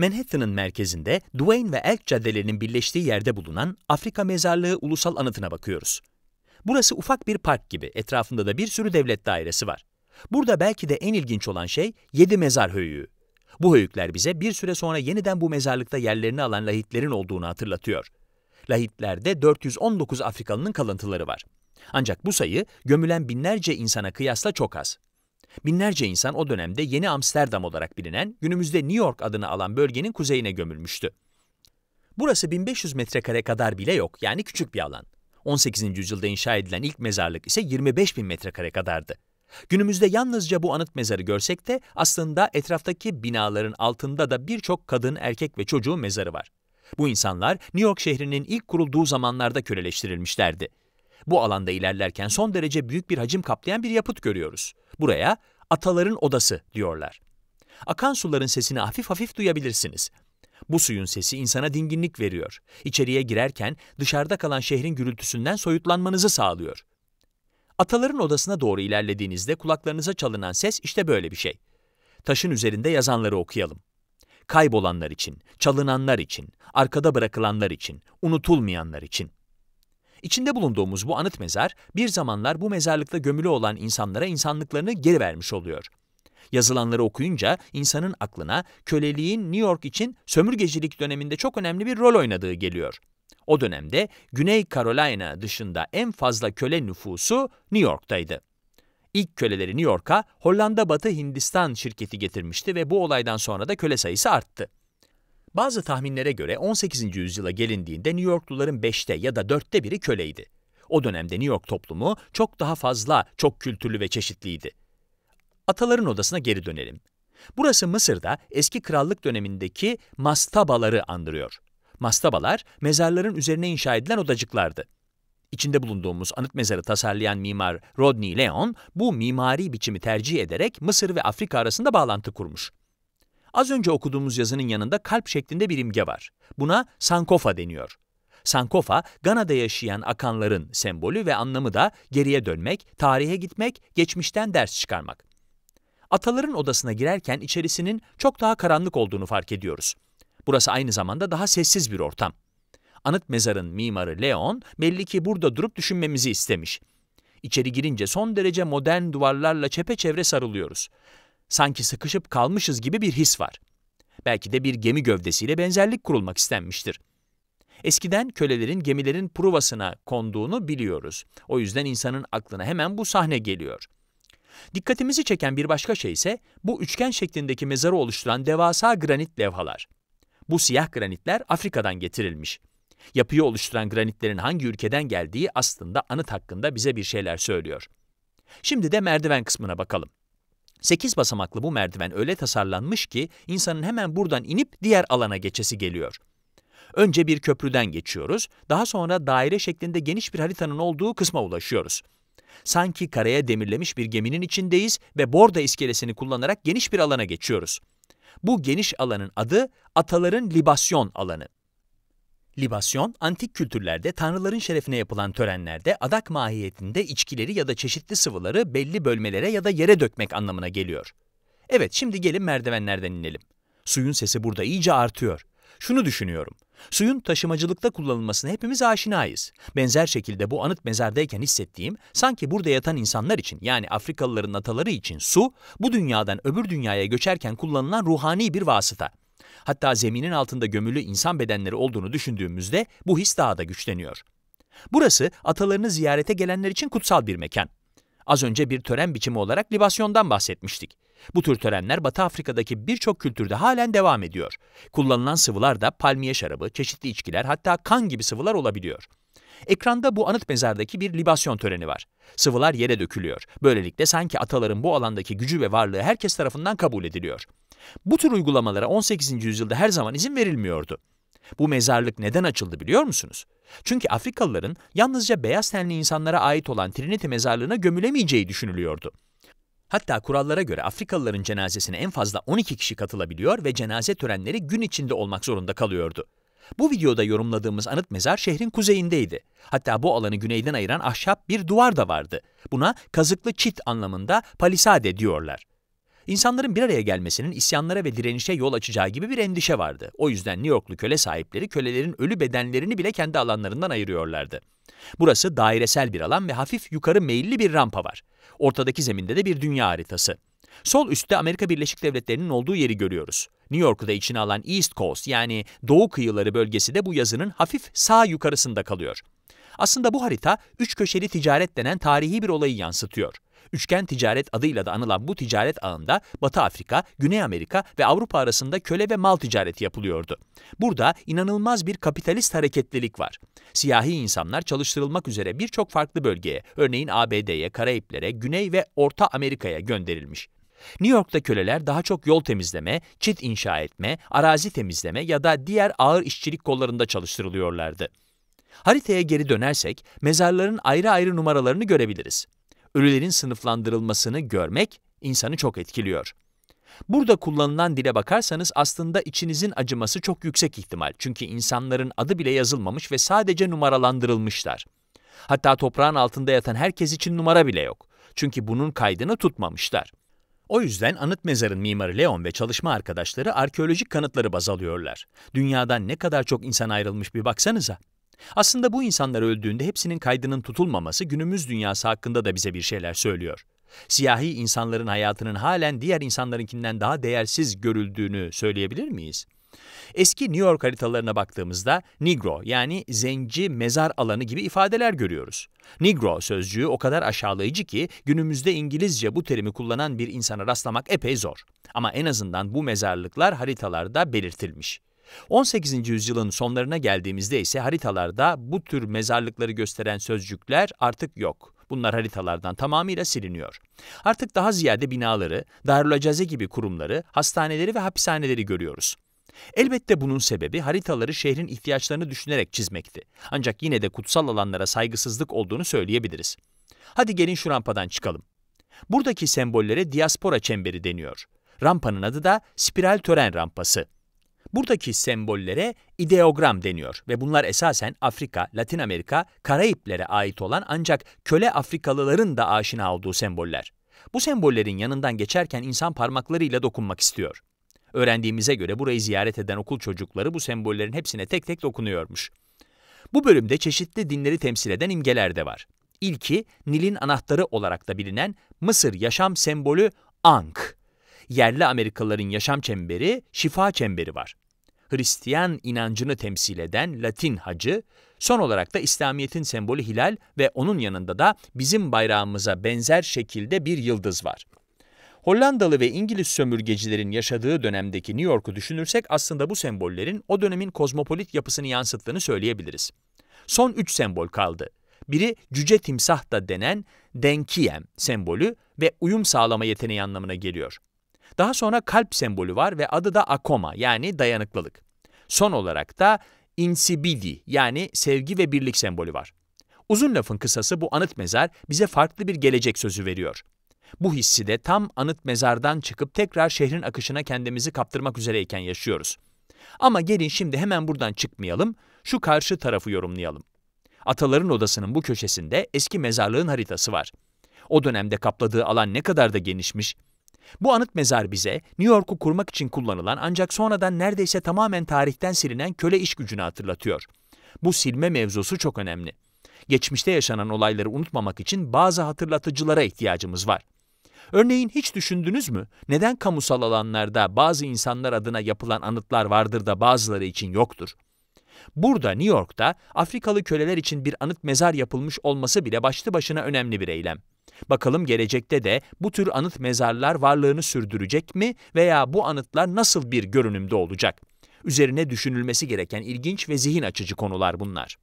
Manhattan'ın merkezinde Duane ve Elk caddelerinin birleştiği yerde bulunan Afrika Mezarlığı Ulusal Anıtı'na bakıyoruz. Burası ufak bir park gibi, etrafında da bir sürü devlet dairesi var. Burada belki de en ilginç olan şey 7 mezar höyüğü. Bu höyükler bize bir süre sonra yeniden bu mezarlıkta yerlerini alan lahitlerin olduğunu hatırlatıyor. Lahitlerde 419 Afrikalının kalıntıları var. Ancak bu sayı gömülen binlerce insana kıyasla çok az. Binlerce insan o dönemde Yeni Amsterdam olarak bilinen, günümüzde New York adını alan bölgenin kuzeyine gömülmüştü. Burası 1500 metrekare kadar bile yok, yani küçük bir alan. 18. yüzyılda inşa edilen ilk mezarlık ise 25 bin metrekare kadardı. Günümüzde yalnızca bu anıt mezarı görsek de aslında etraftaki binaların altında da birçok kadın, erkek ve çocuğun mezarı var. Bu insanlar New York şehrinin ilk kurulduğu zamanlarda köleleştirilmişlerdi bu alanda ilerlerken son derece büyük bir hacim kaplayan bir yapıt görüyoruz. Buraya ataların odası diyorlar. Akan suların sesini hafif hafif duyabilirsiniz. Bu suyun sesi insana dinginlik veriyor. İçeriye girerken dışarıda kalan şehrin gürültüsünden soyutlanmanızı sağlıyor. Ataların odasına doğru ilerlediğinizde kulaklarınıza çalınan ses işte böyle bir şey. Taşın üzerinde yazanları okuyalım. Kaybolanlar için, çalınanlar için, arkada bırakılanlar için, unutulmayanlar için. İçinde bulunduğumuz bu anıt mezar, bir zamanlar bu mezarlıkta gömülü olan insanlara insanlıklarını geri vermiş oluyor. Yazılanları okuyunca insanın aklına köleliğin New York için sömürgecilik döneminde çok önemli bir rol oynadığı geliyor. O dönemde Güney Carolina dışında en fazla köle nüfusu New York'taydı. İlk köleleri New York'a Hollanda Batı Hindistan şirketi getirmişti ve bu olaydan sonra da köle sayısı arttı. Bazı tahminlere göre 18. yüzyıla gelindiğinde New Yorkluların 5'te ya da 4'te biri köleydi. O dönemde New York toplumu çok daha fazla, çok kültürlü ve çeşitliydi. Ataların odasına geri dönelim. Burası Mısır'da eski krallık dönemindeki mastabaları andırıyor. Mastabalar, mezarların üzerine inşa edilen odacıklardı. İçinde bulunduğumuz anıt mezarı tasarlayan mimar Rodney Leon, bu mimari biçimi tercih ederek Mısır ve Afrika arasında bağlantı kurmuş. Az önce okuduğumuz yazının yanında kalp şeklinde bir imge var. Buna sankofa deniyor. Sankofa, Gana'da yaşayan akanların sembolü ve anlamı da geriye dönmek, tarihe gitmek, geçmişten ders çıkarmak. Ataların odasına girerken içerisinin çok daha karanlık olduğunu fark ediyoruz. Burası aynı zamanda daha sessiz bir ortam. Anıt mezarın mimarı Leon, belli ki burada durup düşünmemizi istemiş. İçeri girince son derece modern duvarlarla çepeçevre sarılıyoruz. Sanki sıkışıp kalmışız gibi bir his var. Belki de bir gemi gövdesiyle benzerlik kurulmak istenmiştir. Eskiden kölelerin gemilerin provasına konduğunu biliyoruz. O yüzden insanın aklına hemen bu sahne geliyor. Dikkatimizi çeken bir başka şey ise bu üçgen şeklindeki mezarı oluşturan devasa granit levhalar. Bu siyah granitler Afrika'dan getirilmiş. Yapıyı oluşturan granitlerin hangi ülkeden geldiği aslında anıt hakkında bize bir şeyler söylüyor. Şimdi de merdiven kısmına bakalım. 8 basamaklı bu merdiven öyle tasarlanmış ki insanın hemen buradan inip diğer alana geçesi geliyor. Önce bir köprüden geçiyoruz, daha sonra daire şeklinde geniş bir haritanın olduğu kısma ulaşıyoruz. Sanki karaya demirlemiş bir geminin içindeyiz ve borda iskelesini kullanarak geniş bir alana geçiyoruz. Bu geniş alanın adı ataların libasyon alanı. Libasyon, antik kültürlerde tanrıların şerefine yapılan törenlerde adak mahiyetinde içkileri ya da çeşitli sıvıları belli bölmelere ya da yere dökmek anlamına geliyor. Evet, şimdi gelin merdivenlerden inelim. Suyun sesi burada iyice artıyor. Şunu düşünüyorum. Suyun taşımacılıkta kullanılmasına hepimiz aşinayız. Benzer şekilde bu anıt mezardayken hissettiğim, sanki burada yatan insanlar için yani Afrikalıların ataları için su, bu dünyadan öbür dünyaya göçerken kullanılan ruhani bir vasıta hatta zeminin altında gömülü insan bedenleri olduğunu düşündüğümüzde bu his daha da güçleniyor. Burası atalarını ziyarete gelenler için kutsal bir mekan. Az önce bir tören biçimi olarak libasyondan bahsetmiştik. Bu tür törenler Batı Afrika'daki birçok kültürde halen devam ediyor. Kullanılan sıvılar da palmiye şarabı, çeşitli içkiler hatta kan gibi sıvılar olabiliyor. Ekranda bu anıt mezardaki bir libasyon töreni var. Sıvılar yere dökülüyor. Böylelikle sanki ataların bu alandaki gücü ve varlığı herkes tarafından kabul ediliyor. Bu tür uygulamalara 18. yüzyılda her zaman izin verilmiyordu. Bu mezarlık neden açıldı biliyor musunuz? Çünkü Afrikalıların yalnızca beyaz tenli insanlara ait olan Trinity mezarlığına gömülemeyeceği düşünülüyordu. Hatta kurallara göre Afrikalıların cenazesine en fazla 12 kişi katılabiliyor ve cenaze törenleri gün içinde olmak zorunda kalıyordu. Bu videoda yorumladığımız anıt mezar şehrin kuzeyindeydi. Hatta bu alanı güneyden ayıran ahşap bir duvar da vardı. Buna kazıklı çit anlamında palisade diyorlar. İnsanların bir araya gelmesinin isyanlara ve direnişe yol açacağı gibi bir endişe vardı. O yüzden New Yorklu köle sahipleri kölelerin ölü bedenlerini bile kendi alanlarından ayırıyorlardı. Burası dairesel bir alan ve hafif yukarı meyilli bir rampa var. Ortadaki zeminde de bir dünya haritası. Sol üstte Amerika Birleşik Devletleri'nin olduğu yeri görüyoruz. New York'u da içine alan East Coast yani doğu kıyıları bölgesi de bu yazının hafif sağ yukarısında kalıyor. Aslında bu harita üç köşeli ticaret denen tarihi bir olayı yansıtıyor. Üçgen ticaret adıyla da anılan bu ticaret ağında Batı Afrika, Güney Amerika ve Avrupa arasında köle ve mal ticareti yapılıyordu. Burada inanılmaz bir kapitalist hareketlilik var. Siyahi insanlar çalıştırılmak üzere birçok farklı bölgeye, örneğin ABD'ye, Karayiplere, Güney ve Orta Amerika'ya gönderilmiş. New York'ta köleler daha çok yol temizleme, çit inşa etme, arazi temizleme ya da diğer ağır işçilik kollarında çalıştırılıyorlardı. Haritaya geri dönersek, mezarların ayrı ayrı numaralarını görebiliriz ölülerin sınıflandırılmasını görmek insanı çok etkiliyor. Burada kullanılan dile bakarsanız aslında içinizin acıması çok yüksek ihtimal. Çünkü insanların adı bile yazılmamış ve sadece numaralandırılmışlar. Hatta toprağın altında yatan herkes için numara bile yok. Çünkü bunun kaydını tutmamışlar. O yüzden anıt mezarın mimarı Leon ve çalışma arkadaşları arkeolojik kanıtları baz alıyorlar. Dünyadan ne kadar çok insan ayrılmış bir baksanıza. Aslında bu insanlar öldüğünde hepsinin kaydının tutulmaması günümüz dünyası hakkında da bize bir şeyler söylüyor. Siyahi insanların hayatının halen diğer insanlarınkinden daha değersiz görüldüğünü söyleyebilir miyiz? Eski New York haritalarına baktığımızda Negro yani zenci mezar alanı gibi ifadeler görüyoruz. Negro sözcüğü o kadar aşağılayıcı ki günümüzde İngilizce bu terimi kullanan bir insana rastlamak epey zor. Ama en azından bu mezarlıklar haritalarda belirtilmiş. 18. yüzyılın sonlarına geldiğimizde ise haritalarda bu tür mezarlıkları gösteren sözcükler artık yok. Bunlar haritalardan tamamıyla siliniyor. Artık daha ziyade binaları, darülacaze gibi kurumları, hastaneleri ve hapishaneleri görüyoruz. Elbette bunun sebebi haritaları şehrin ihtiyaçlarını düşünerek çizmekti. Ancak yine de kutsal alanlara saygısızlık olduğunu söyleyebiliriz. Hadi gelin şu rampadan çıkalım. Buradaki sembollere diaspora çemberi deniyor. Rampanın adı da spiral tören rampası. Buradaki sembollere ideogram deniyor ve bunlar esasen Afrika, Latin Amerika, Karayiplere ait olan ancak köle Afrikalıların da aşina olduğu semboller. Bu sembollerin yanından geçerken insan parmaklarıyla dokunmak istiyor. Öğrendiğimize göre burayı ziyaret eden okul çocukları bu sembollerin hepsine tek tek dokunuyormuş. Bu bölümde çeşitli dinleri temsil eden imgeler de var. İlki Nil'in anahtarı olarak da bilinen Mısır yaşam sembolü Ankh yerli Amerikalıların yaşam çemberi, şifa çemberi var. Hristiyan inancını temsil eden Latin hacı, son olarak da İslamiyet'in sembolü hilal ve onun yanında da bizim bayrağımıza benzer şekilde bir yıldız var. Hollandalı ve İngiliz sömürgecilerin yaşadığı dönemdeki New York'u düşünürsek aslında bu sembollerin o dönemin kozmopolit yapısını yansıttığını söyleyebiliriz. Son üç sembol kaldı. Biri cüce timsah da denen denkiyem sembolü ve uyum sağlama yeteneği anlamına geliyor. Daha sonra kalp sembolü var ve adı da akoma yani dayanıklılık. Son olarak da insibidi yani sevgi ve birlik sembolü var. Uzun lafın kısası bu anıt mezar bize farklı bir gelecek sözü veriyor. Bu hissi de tam anıt mezardan çıkıp tekrar şehrin akışına kendimizi kaptırmak üzereyken yaşıyoruz. Ama gelin şimdi hemen buradan çıkmayalım, şu karşı tarafı yorumlayalım. Ataların odasının bu köşesinde eski mezarlığın haritası var. O dönemde kapladığı alan ne kadar da genişmiş, bu anıt mezar bize New York'u kurmak için kullanılan ancak sonradan neredeyse tamamen tarihten silinen köle iş gücünü hatırlatıyor. Bu silme mevzusu çok önemli. Geçmişte yaşanan olayları unutmamak için bazı hatırlatıcılara ihtiyacımız var. Örneğin hiç düşündünüz mü? Neden kamusal alanlarda bazı insanlar adına yapılan anıtlar vardır da bazıları için yoktur? Burada New York'ta Afrikalı köleler için bir anıt mezar yapılmış olması bile başlı başına önemli bir eylem. Bakalım gelecekte de bu tür anıt mezarlar varlığını sürdürecek mi veya bu anıtlar nasıl bir görünümde olacak? Üzerine düşünülmesi gereken ilginç ve zihin açıcı konular bunlar.